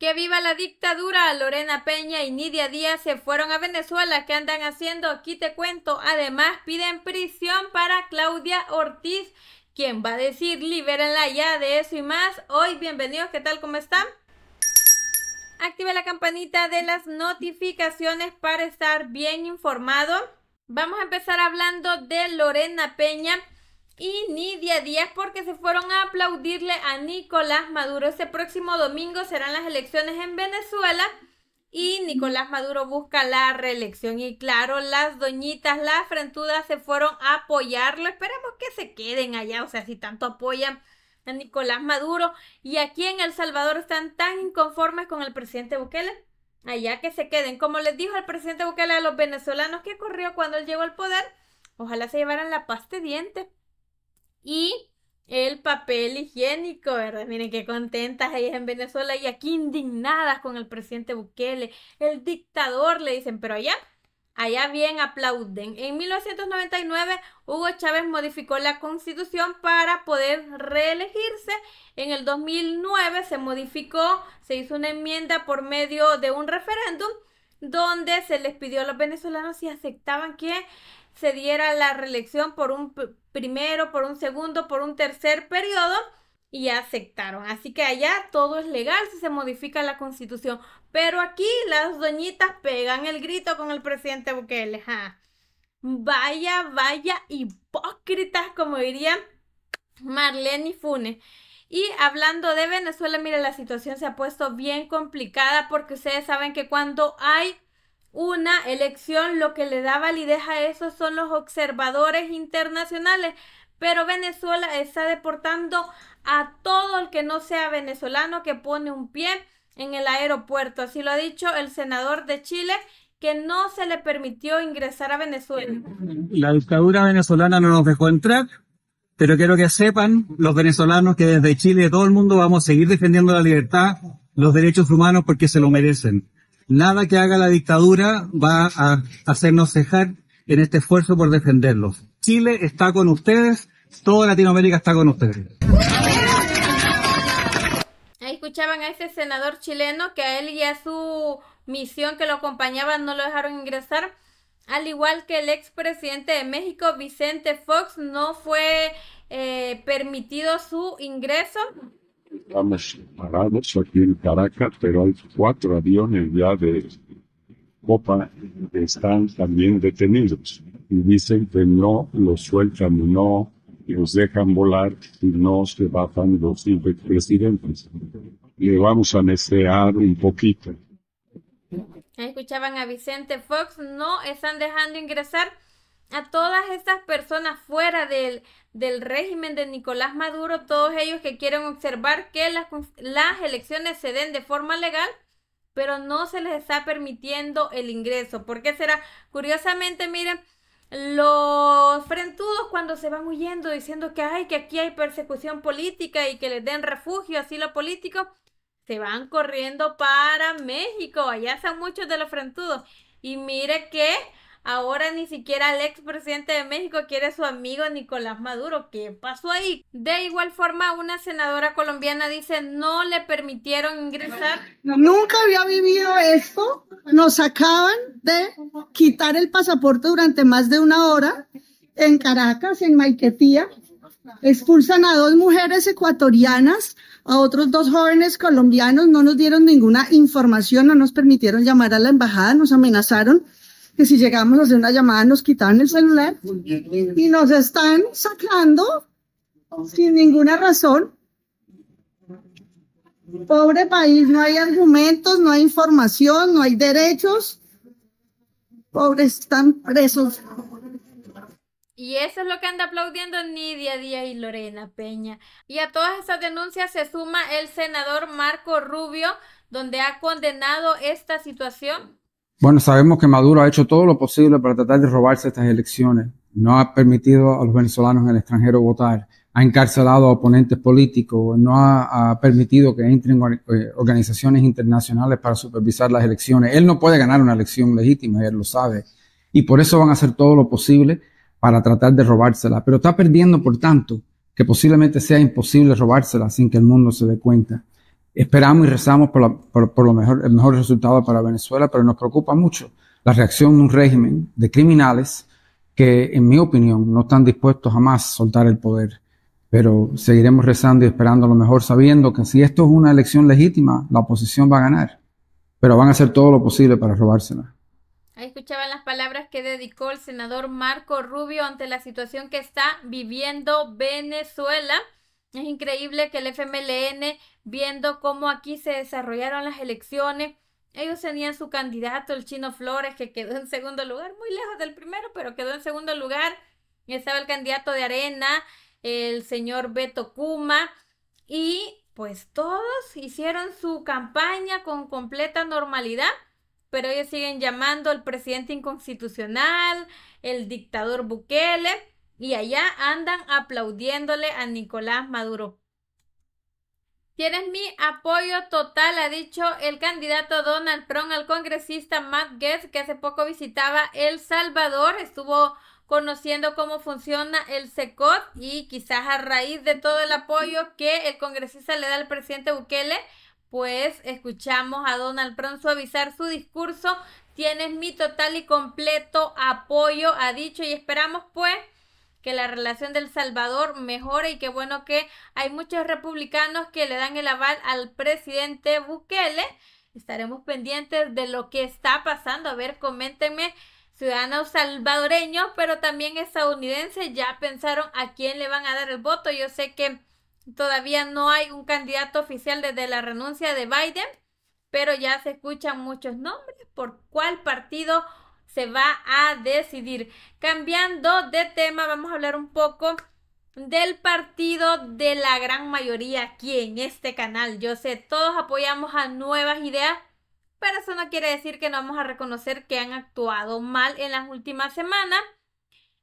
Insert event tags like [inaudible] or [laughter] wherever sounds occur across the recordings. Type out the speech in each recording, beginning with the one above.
¡Que viva la dictadura! Lorena Peña y Nidia Díaz se fueron a Venezuela. ¿Qué andan haciendo? Aquí te cuento. Además, piden prisión para Claudia Ortiz, quien va a decir libérenla ya de eso y más. Hoy, bienvenidos. ¿Qué tal? ¿Cómo están? Activa la campanita de las notificaciones para estar bien informado. Vamos a empezar hablando de Lorena Peña y Nidia Díaz porque se fueron a aplaudirle a Nicolás Maduro. Ese próximo domingo serán las elecciones en Venezuela y Nicolás Maduro busca la reelección. Y claro, las doñitas, las frentudas se fueron a apoyarlo. Esperemos que se queden allá, o sea, si tanto apoyan a Nicolás Maduro. Y aquí en El Salvador están tan inconformes con el presidente Bukele. Allá que se queden. Como les dijo el presidente Bukele a los venezolanos que corrió cuando él llegó al poder, ojalá se llevaran la paz de dientes y el papel higiénico, ¿verdad? Miren qué contentas ellas en Venezuela y aquí indignadas con el presidente Bukele, el dictador, le dicen, pero allá, allá bien aplauden. En 1999, Hugo Chávez modificó la constitución para poder reelegirse. En el 2009 se modificó, se hizo una enmienda por medio de un referéndum donde se les pidió a los venezolanos si aceptaban que se diera la reelección por un primero, por un segundo, por un tercer periodo y aceptaron. Así que allá todo es legal si se modifica la constitución. Pero aquí las doñitas pegan el grito con el presidente Bukele. Vaya, vaya hipócritas, como diría Marlene y Funes. Y hablando de Venezuela, mire, la situación se ha puesto bien complicada porque ustedes saben que cuando hay una elección, lo que le da validez a eso son los observadores internacionales. Pero Venezuela está deportando a todo el que no sea venezolano que pone un pie en el aeropuerto. Así lo ha dicho el senador de Chile, que no se le permitió ingresar a Venezuela. La dictadura venezolana no nos dejó entrar, pero quiero que sepan los venezolanos que desde Chile y todo el mundo vamos a seguir defendiendo la libertad, los derechos humanos, porque se lo merecen nada que haga la dictadura va a hacernos cejar en este esfuerzo por defenderlos. Chile está con ustedes, toda Latinoamérica está con ustedes. Ahí escuchaban a ese senador chileno que a él y a su misión que lo acompañaban no lo dejaron ingresar. Al igual que el expresidente de México, Vicente Fox, no fue eh, permitido su ingreso estamos parados aquí en Caracas, pero hay cuatro aviones ya de Copa que están también detenidos y dicen que no los sueltan, no los dejan volar y no se bajan los presidentes. Le vamos a necesitar un poquito. Escuchaban a Vicente Fox, no están dejando ingresar a todas estas personas fuera del del régimen de Nicolás Maduro, todos ellos que quieren observar que las, elecciones se den de forma legal, pero no se les está permitiendo el ingreso. ¿Por qué será? Curiosamente, miren, los frentudos cuando se van huyendo diciendo que hay que aquí hay persecución política y que les den refugio, asilo político, se van corriendo para México. Allá están muchos de los frentudos. Y mire que Ahora ni siquiera el expresidente de México quiere a su amigo Nicolás Maduro. ¿Qué pasó ahí? De igual forma, una senadora colombiana dice no le permitieron ingresar. Nunca había vivido esto. Nos acaban de quitar el pasaporte durante más de una hora en Caracas, en Maiquetía. Expulsan a dos mujeres ecuatorianas, a otros dos jóvenes colombianos, no nos dieron ninguna información, no nos permitieron llamar a la embajada, nos amenazaron si llegamos a hacer una llamada nos quitaron el celular y nos están sacando sin ninguna razón. Pobre país, no hay argumentos, no hay información, no hay derechos. Pobres están presos. Y eso es lo que anda aplaudiendo Nidia Díaz y Lorena Peña. Y a todas esas denuncias se suma el senador Marco Rubio, donde ha condenado esta situación bueno, sabemos que Maduro ha hecho todo lo posible para tratar de robarse estas elecciones. No ha permitido a los venezolanos en el extranjero votar. Ha encarcelado a oponentes políticos. No ha, ha permitido que entren eh, organizaciones internacionales para supervisar las elecciones. Él no puede ganar una elección legítima, él lo sabe. Y por eso van a hacer todo lo posible para tratar de robársela. Pero está perdiendo, por tanto, que posiblemente sea imposible robársela sin que el mundo se dé cuenta. Esperamos y rezamos por, lo mejor, el mejor resultado para Venezuela, pero nos preocupa mucho la reacción de un régimen de criminales que, en mi opinión, no están dispuestos jamás a soltar el poder. Pero seguiremos rezando y esperando lo mejor, sabiendo que si esto es una elección legítima, la oposición va a ganar. Pero van a hacer todo lo posible para robársela. Ahí escuchaban las palabras que dedicó el senador Marco Rubio ante la situación que está viviendo Venezuela. Es increíble que el FMLN viendo cómo aquí se desarrollaron las elecciones. Ellos tenían su candidato, el chino Flores, que quedó en segundo lugar, muy lejos del primero, pero quedó en segundo lugar. Estaba el candidato de Arena, el señor Beto Kuma, y pues todos hicieron su campaña con completa normalidad, pero ellos siguen llamando al presidente inconstitucional, el dictador Bukele, y allá andan aplaudiéndole a Nicolás Maduro. Tienes mi apoyo total, ha dicho el candidato Donald Trump al congresista Matt Gaetz, que hace poco visitaba El Salvador, estuvo conociendo cómo funciona el SECOT y quizás a raíz de todo el apoyo que el congresista le da al presidente Bukele, pues escuchamos a Donald Trump suavizar su discurso. Tienes mi total y completo apoyo, ha dicho, y esperamos pues que la relación del Salvador mejore y que bueno que hay muchos republicanos que le dan el aval al presidente Bukele. Estaremos pendientes de lo que está pasando. A ver, coméntenme ciudadanos salvadoreños, pero también estadounidenses ya pensaron a quién le van a dar el voto. Yo sé que todavía no hay un candidato oficial desde la renuncia de Biden, pero ya se escuchan muchos nombres por cuál partido se va a decidir. Cambiando de tema, vamos a hablar un poco del partido de la gran mayoría aquí en este canal. Yo sé, todos apoyamos a nuevas ideas, pero eso no quiere decir que no vamos a reconocer que han actuado mal en las últimas semanas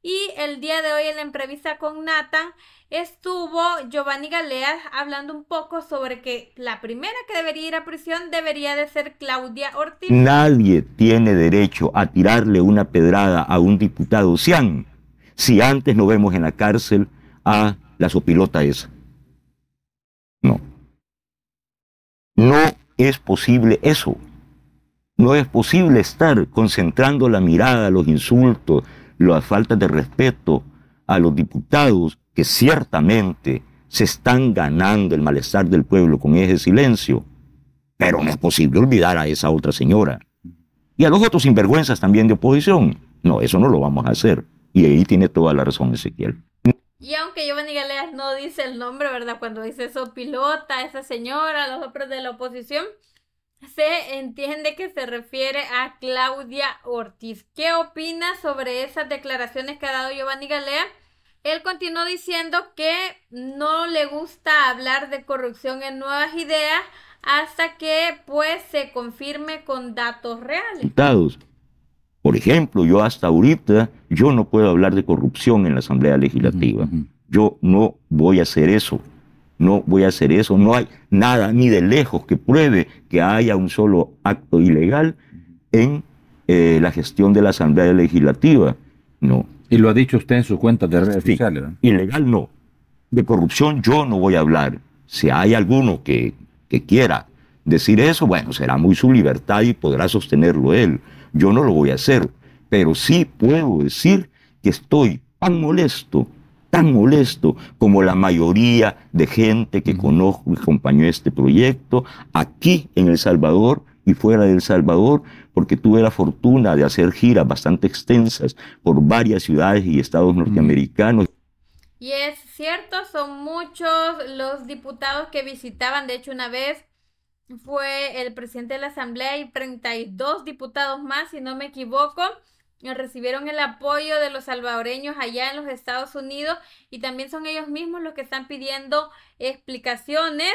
y el día de hoy en la entrevista con Nathan estuvo Giovanni Galeas hablando un poco sobre que la primera que debería ir a prisión debería de ser Claudia Ortiz. Nadie tiene derecho a tirarle una pedrada a un diputado Cian si antes no vemos en la cárcel a la sopilota esa. No. No es posible eso. No es posible estar concentrando la mirada, los insultos, la falta de respeto a los diputados que ciertamente se están ganando el malestar del pueblo con ese silencio. Pero no es posible olvidar a esa otra señora. Y a los otros sinvergüenzas también de oposición. No, eso no lo vamos a hacer. Y ahí tiene toda la razón Ezequiel. Y aunque Giovanni Galeas no dice el nombre, ¿verdad? Cuando dice eso, pilota, esa señora, los otros de la oposición, se entiende que se refiere a Claudia Ortiz. ¿Qué opina sobre esas declaraciones que ha dado Giovanni Galea? Él continuó diciendo que no le gusta hablar de corrupción en nuevas ideas hasta que pues se confirme con datos reales. Por ejemplo, yo hasta ahorita yo no puedo hablar de corrupción en la Asamblea Legislativa. Yo no voy a hacer eso. No voy a hacer eso. No hay nada ni de lejos que pruebe que haya un solo acto ilegal en eh, la gestión de la Asamblea Legislativa. No. Y lo ha dicho usted en su cuenta de redes sociales. Ilegal no. De corrupción yo no voy a hablar. Si hay alguno que, que quiera decir eso, bueno, será muy su libertad y podrá sostenerlo él. Yo no lo voy a hacer. Pero sí puedo decir que estoy tan molesto tan molesto como la mayoría de gente que conozco y acompañó este proyecto aquí en El Salvador y fuera de El Salvador, porque tuve la fortuna de hacer giras bastante extensas por varias ciudades y estados norteamericanos. Y es cierto, son muchos los diputados que visitaban, de hecho una vez fue el presidente de la Asamblea y 32 diputados más, si no me equivoco recibieron el apoyo de los salvadoreños allá en los Estados Unidos y también son ellos mismos los que están pidiendo explicaciones.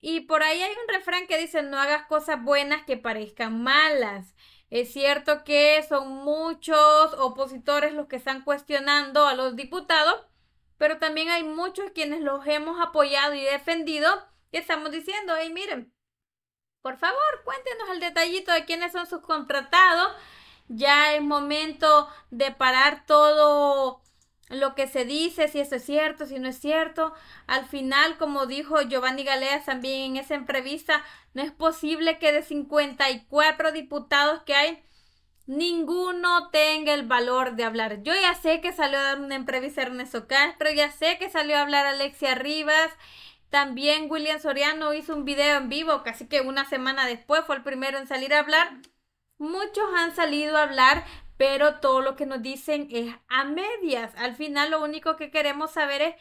Y por ahí hay un refrán que dice, no hagas cosas buenas que parezcan malas. Es cierto que son muchos opositores los que están cuestionando a los diputados, pero también hay muchos quienes los hemos apoyado y defendido que estamos diciendo, hey, miren, por favor, cuéntenos el detallito de quiénes son sus contratados ya es momento de parar todo lo que se dice, si eso es cierto, si no es cierto. Al final, como dijo Giovanni Galeas también en esa entrevista, no es posible que de 54 diputados que hay, ninguno tenga el valor de hablar. Yo ya sé que salió a dar una entrevista Ernesto Ernesto pero ya sé que salió a hablar Alexia Rivas, también William Soriano hizo un video en vivo, casi que una semana después fue el primero en salir a hablar. Muchos han salido a hablar, pero todo lo que nos dicen es a medias. Al final lo único que queremos saber es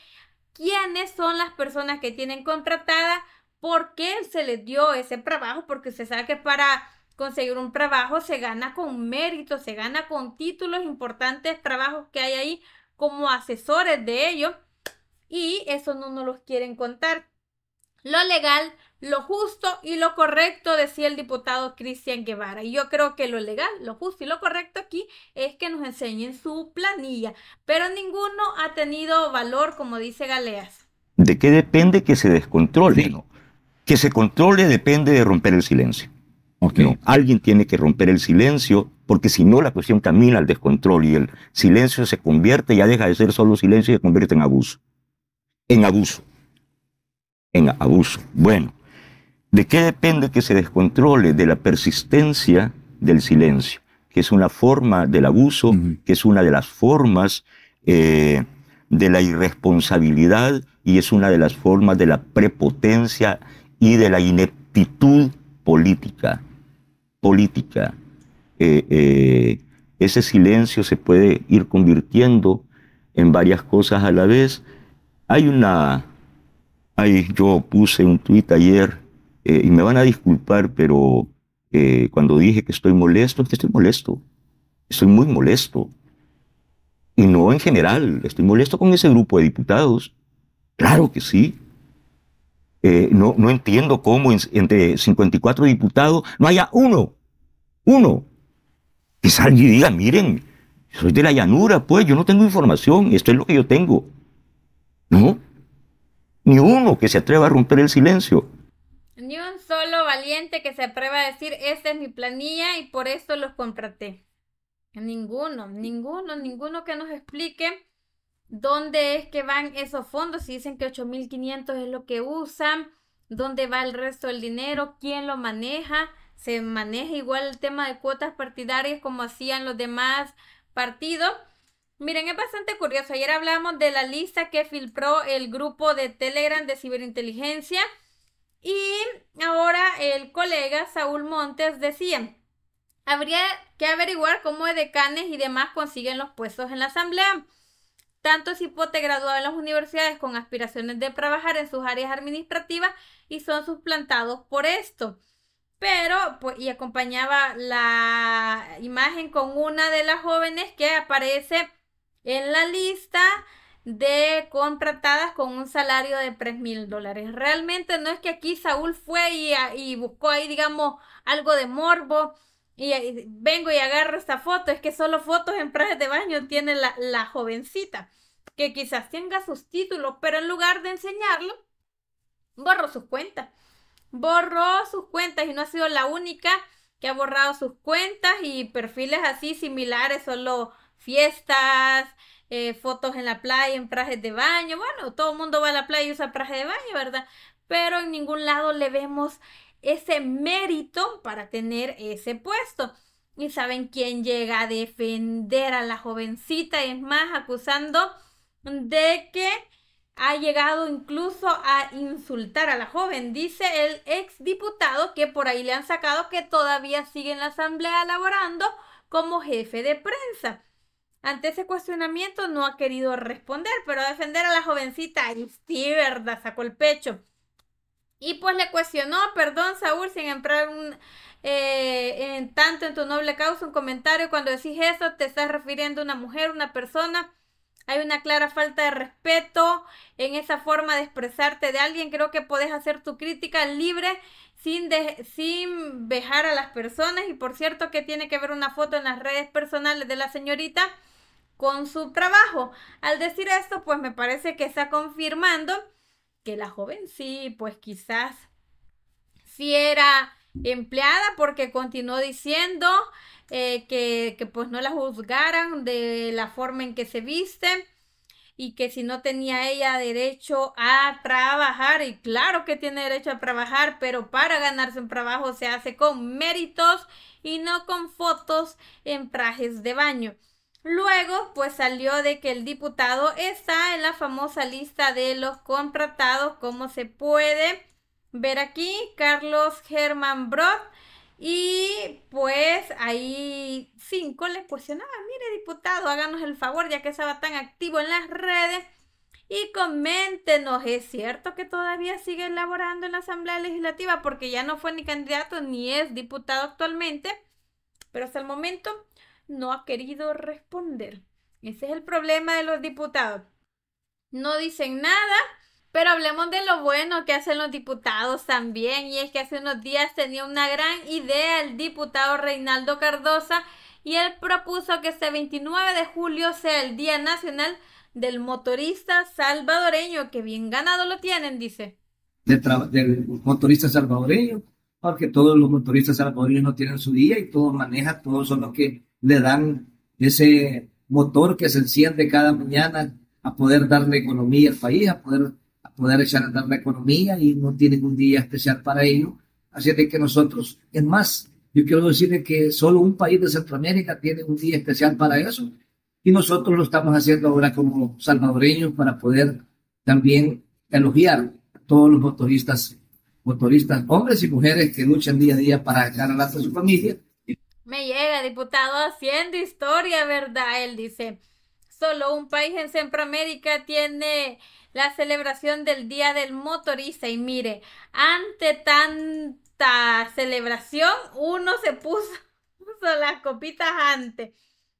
quiénes son las personas que tienen contratada, por qué se les dio ese trabajo, porque se sabe que para conseguir un trabajo se gana con mérito, se gana con títulos importantes, trabajos que hay ahí como asesores de ellos y eso no nos los quieren contar. Lo legal lo justo y lo correcto, decía el diputado Cristian Guevara. Y yo creo que lo legal, lo justo y lo correcto aquí es que nos enseñen su planilla, pero ninguno ha tenido valor, como dice Galeas. ¿De qué depende que se descontrole? Que se controle depende de romper el silencio. Alguien tiene que romper el silencio porque si no la cuestión camina al descontrol y el silencio se convierte, ya deja de ser solo silencio y se convierte en abuso. En abuso. En abuso. Bueno, ¿De qué depende que se descontrole? De la persistencia del silencio, que es una forma del abuso, que es una de las formas eh, de la irresponsabilidad y es una de las formas de la prepotencia y de la ineptitud política. Política. Eh, eh, ese silencio se puede ir convirtiendo en varias cosas a la vez. Hay una... yo puse un tuit ayer eh, y me van a disculpar, pero eh, cuando dije que estoy molesto, es que estoy molesto. Estoy muy molesto. Y no en general, estoy molesto con ese grupo de diputados. Claro que sí. Eh, no, entiendo cómo entre 54 diputados no haya uno, uno, que salga y diga, miren, soy de la llanura, pues yo no tengo información, esto es lo que yo tengo. ¿No? Ni uno que se atreva a romper el silencio. Ni un solo valiente que se atreva a decir, esta es mi planilla y por esto los contraté. Ninguno, ninguno, ninguno que nos explique dónde es que van esos fondos. Si dicen que 8.500 es lo que usan, dónde va el resto del dinero, quién lo maneja. Se maneja igual el tema de cuotas partidarias como hacían los demás partidos. Miren, es bastante curioso. Ayer hablamos de la lista que filtró el grupo de Telegram de ciberinteligencia y ahora el colega Saúl Montes decía, habría que averiguar cómo decanes y demás consiguen los puestos en la asamblea. Tanto Cipote graduado en las universidades con aspiraciones de trabajar en sus áreas administrativas y son suplantados por esto. Pero, pues, y acompañaba la imagen con una de las jóvenes que aparece en la lista de contratadas con un salario de 3 mil dólares. Realmente no es que aquí Saúl fue y, buscó ahí, digamos, algo de morbo y, eh, vengo y agarro esta foto. Es que solo fotos en trajes de baño tiene la, la jovencita, que quizás tenga sus títulos, pero en lugar de enseñarlo, borró sus cuentas. Borró sus cuentas y no ha sido la única que ha borrado sus cuentas y perfiles así similares, solo fiestas, eh, fotos en la playa, en trajes de baño. Bueno, todo el mundo va a la playa y usa traje de baño, ¿verdad? Pero en ningún lado le vemos ese mérito para tener ese puesto. Y saben quién llega a defender a la jovencita, es más, acusando de que ha llegado incluso a insultar a la joven. Dice el ex diputado que por ahí le han sacado que todavía sigue en la asamblea laborando como jefe de prensa. Ante ese cuestionamiento no ha querido responder, pero a defender a la jovencita, y sí, verdad, sacó el pecho. Y pues le cuestionó, perdón Saúl, sin entrar eh, en tanto en tu noble causa un comentario. Cuando decís eso, te estás refiriendo a una mujer, una persona. Hay una clara falta de respeto en esa forma de expresarte de alguien. Creo que puedes hacer tu crítica libre sin, sin vejar a las personas. Y por cierto que tiene que ver una foto en las redes personales de la señorita con su trabajo. Al decir esto, pues me parece que está confirmando que la joven sí, pues quizás sí era empleada porque continuó diciendo eh, que, que, pues no la juzgaran de la forma en que se viste y que si no tenía ella derecho a trabajar, y claro que tiene derecho a trabajar, pero para ganarse un trabajo se hace con méritos y no con fotos en trajes de baño. Luego, pues salió de que el diputado está en la famosa lista de los contratados, como se puede ver aquí, Carlos Germán Broth. Y pues ahí cinco le cuestionaban, mire diputado, háganos el favor, ya que estaba tan activo en las redes, y coméntenos, ¿es cierto que todavía sigue elaborando en la Asamblea Legislativa? Porque ya no fue ni candidato ni es diputado actualmente, pero hasta el momento no ha querido responder. Ese es el problema de los diputados. No dicen nada, pero hablemos de lo bueno que hacen los diputados también. Y es que hace unos días tenía una gran idea el diputado Reinaldo Cardosa y él propuso que este 29 de julio sea el Día Nacional del Motorista Salvadoreño, que bien ganado lo tienen, dice. del, del motorista salvadoreño, porque todos los motoristas salvadoreños no tienen su día y todos manejan, todos son los que le dan ese motor que se enciende cada mañana a poder darle economía al país, a poder, a poder echar a andar la economía y no tienen un día especial para ello. Así que nosotros, en más, yo quiero decirle que solo un país de Centroamérica tiene un día especial para eso y nosotros lo estamos haciendo ahora como salvadoreños para poder también elogiar a todos los motoristas, motoristas, hombres y mujeres que luchan día a día para ganar a su familia me llega, diputado, haciendo historia, ¿verdad? Él dice, solo un país en Centroamérica tiene la celebración del Día del Motorista y mire, ante tanta celebración, uno se puso, [laughs] las copitas antes.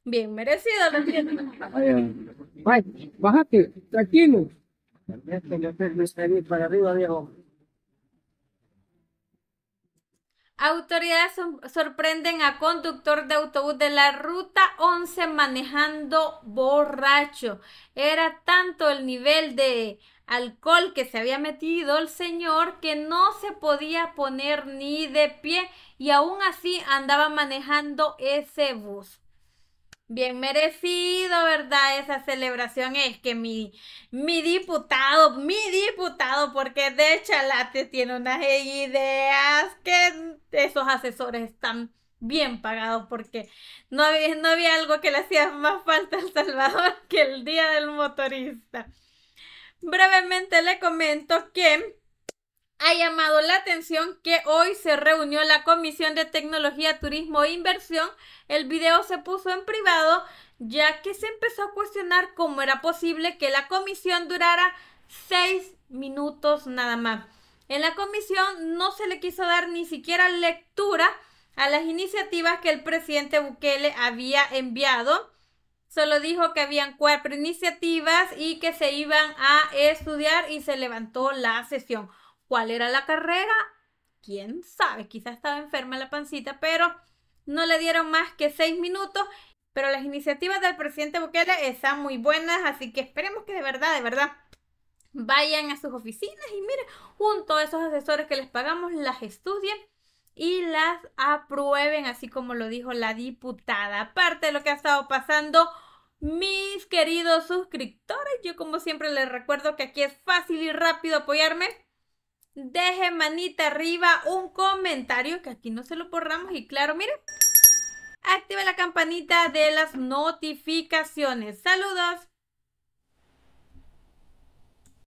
Bien merecido, lo entiendo. Bájate, tranquilo. Para arriba, Diego. Autoridades sorprenden a conductor de autobús de la ruta 11 manejando borracho. Era tanto el nivel de alcohol que se había metido el señor que no se podía poner ni de pie y aún así andaba manejando ese bus. Bien merecido, ¿verdad? Esa celebración es que mi, mi diputado, mi diputado, porque de chalate tiene unas ideas que esos asesores están bien pagados porque no había, no había algo que le hacía más falta a El Salvador [laughs] que el Día del Motorista. Brevemente le comento que ha llamado la atención que hoy se reunió la Comisión de Tecnología, Turismo e Inversión. El video se puso en privado ya que se empezó a cuestionar cómo era posible que la comisión durara seis minutos nada más. En la comisión no se le quiso dar ni siquiera lectura a las iniciativas que el presidente Bukele había enviado. Solo dijo que habían cuatro iniciativas y que se iban a estudiar y se levantó la sesión. ¿Cuál era la carrera? ¿Quién sabe? Quizás estaba enferma la pancita, pero no le dieron más que seis minutos. Pero las iniciativas del presidente Bukele están muy buenas, así que esperemos que de verdad, de verdad, vayan a sus oficinas y miren, junto a esos asesores que les pagamos, las estudien y las aprueben, así como lo dijo la diputada. Aparte de lo que ha estado pasando, mis queridos suscriptores, yo como siempre les recuerdo que aquí es fácil y rápido apoyarme. Deje manita arriba un comentario que aquí no se lo porramos y claro, miren, activa la campanita de las notificaciones. Saludos.